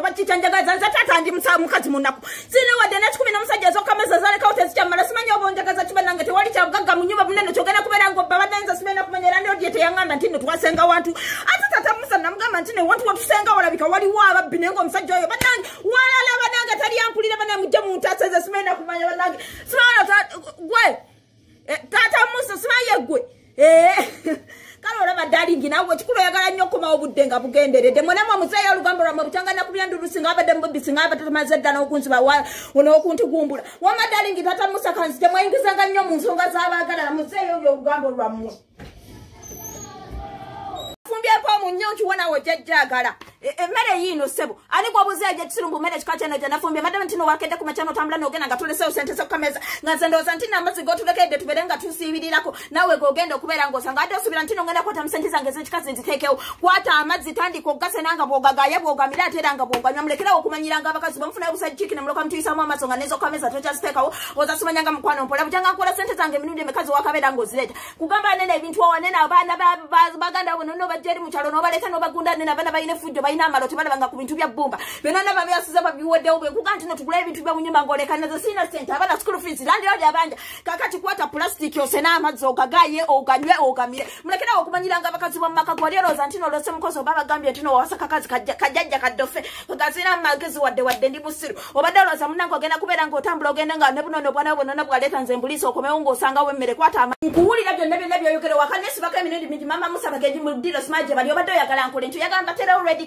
vachichanjakadza ndzatata handi mukadzi munako sine wadha nachikumi nemusaja zokamezazareka utezichamara simanyavaondakadza chivanangete wali chagaga munyuva munene chokena kuverango bava danza simena kumenyera ndiodiete yang'amba ndino twasenga wantu asi tata musana mugamba ndine wantu watusenga walavika wali wava binengo musaja oyo vananga walala vananga tariyampulira vanamudemuntu asenza simaina kumanya vanange simaanaa gwe bungi nawe kikulu oyagala nnyo okumawo obudde nga bugenderedde mulema muzeeyo olugambo lwamwe butyanganakubyandulusinga abadde mubisinga abadde tumaze dda n'okunziba n'okuntugumbula wamadalingi tata musa kanzi temweyingizanga nnyo mu nsonga z'abaagalala muzeeyo oyo olugambo lwammwe fumbyeko omunnyo nkiwonawo jajjaagala emmere yino sebo ani gwabuze ajye kisirumbu mmere kika kyeno gyenafumbye maddemu nti nowakedde ku makyano otambula noogenda nga tuleseo sente zokukameza nga nze ndowooza nti namazzi gotulekedde tubere nga tusiibirirako naawe geogenda okubeera ngaosa nga adde osuubira nti noogenda kwata musente zange ezekikazi nziteekewo kwata amazzi tandika ogase nanga bwogagaaye bwogamire ate era nga bwoganywa mulekerawo okumanyira nga abakazi bamufunayo busajja kiki nemuloka mutuyisamu amaaso nga neza okukameza tokyaziteekawo ozasimanya nga mukwana ompola bujanga nkola sente zange emirundi emikazi wakabeera nga ozireeta kugamba nene ebintu owanene abaana baganda bonono bajja eri mukyalo noobaleka noobagunda nene abaana balina efujjo ina maloti bana banga ku bintu bya bumba benana babe asuza babiwede obwe kukanti no tukulaye bintu bya munyumba ngoleka nazo sina sente abana school fees landi yodi abanja kakati kuata plastic osena amazo okagaye okanywe okamire mulekera okumanyira nga bakazi bwa makago alero zantino lose mkoso baba gambia tino wasa kakazi kajajja kadofe kakazina magezi wadde wadde ndi busiru obadalo za munango agenda kubera ngo tambulo ogenda nga nebunono bwana bwana bwaleta nzembulisa okomewo ngo sanga we mmere kwata nkuwulira byonna byonna byoyogere wakanesi baka eminundi mingi mama musa bagenji mu ddiro simaje bali obadde oyagala nkole nti oyagala mbatera already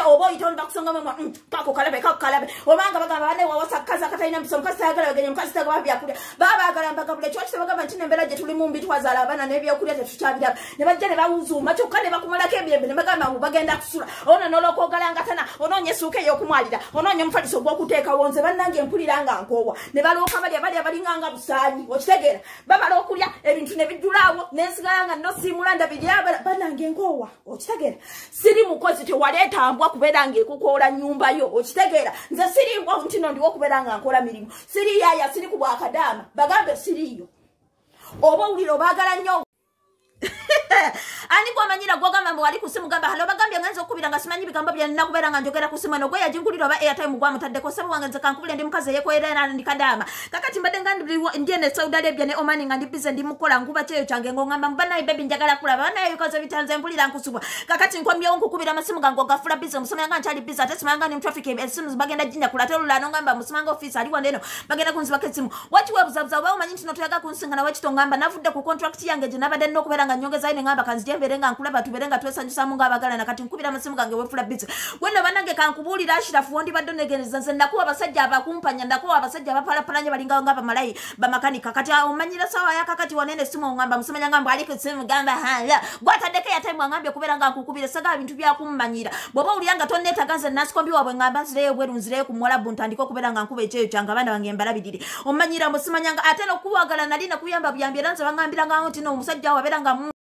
kata oboi ton baksonga mama mm kako kalabe kako kalabe omanga baga bane wa wasakaza kata ina mbiso mkasa agala wagenye mkasa agala wabia kule baba agala mbaga kule chwa chita waga mantine mbela jetuli mumbi tuwa zala bana nevi ya kule tetuchabi yaba neba jene ba uzu macho kane bakumala kebi yembe nebaga mahu bagenda kusula ona nolo koga langa tana ono nye suke yoku mwalida ono nye mfati sobo kuteka wonze vana nge mpuli langa nkowa neba loka mali ya bali ya bali nganga busani wachitegela baba loku ya evi ntune vidula wo nesiga langa no simulanda vidi ya bana nge nkowa wachitegela siri mkosi te waleta ambwa okubeera ngaekukoola nyumba yo okitegeera nze siriwo ntino ndiwo okubeera nga nkola mirimu siriyaya siri ku bwakadaama bagambe siriiyo oba owulire obaagala nnyo anikwamanyira gwogambambe wali kusimu gamba halo bagambye ngenza okubira nga simanyi bigambo byena nakubera nga njogera kusimu eno gweyajingulira oba airtime gwamutaddeko sabu wange nzekankubire ndi mukazi eyekoera nandikadaama kakati mbadde nga ndiene sauda arabia ne omani nga ndibize ndimukola nguba kyeyo kyange ngogamba mubanaye bebi njagala kulaba banaye bikozo bitanze mpulira nkusubwa kakati nkomyewo nkukubira amasimu gange ogafula bisi musoma yanga nkyali bisi ate simanga ni mutraffic esimu bagenda jinyakula ate olulano ngamba musimanga ofiisi ali wano eno bagenda kunzibako esimu wakiwebuzabuza obawo manyi nti notoyaga kunsingana wakitongamba navudde ku kontrakiti yange gye nabadde nnokubera nga nyongeza ine ngamba kanzijembere nga nkula batu berenga twesanjisa munga abagala nakati nkubira musimu kange wefula bitsa wena banange kankubuli rashira fuondi badonegeneza nze nakuwa basajja abakumpanya nakuwa basajja bapala pananya balinga nga bamalai bamakanika kati omanyira sawa yakakati wanene simu ngamba musimanya ngamba ali ku simu ngamba hala gwata deke ya time ngamba kubira nga kukubira saga bintu bya kummanyira bobo ulianga tonne taganze nasikombi wabwe ngamba zireyo bweru nzireyo ku mwala buntandiko kubira nga nkube cheyo changa bana bange mbarabidire omanyira musimanya nga atena kuwagala nalina kuyamba byambira nze bangambira nga otino musajja wabira nga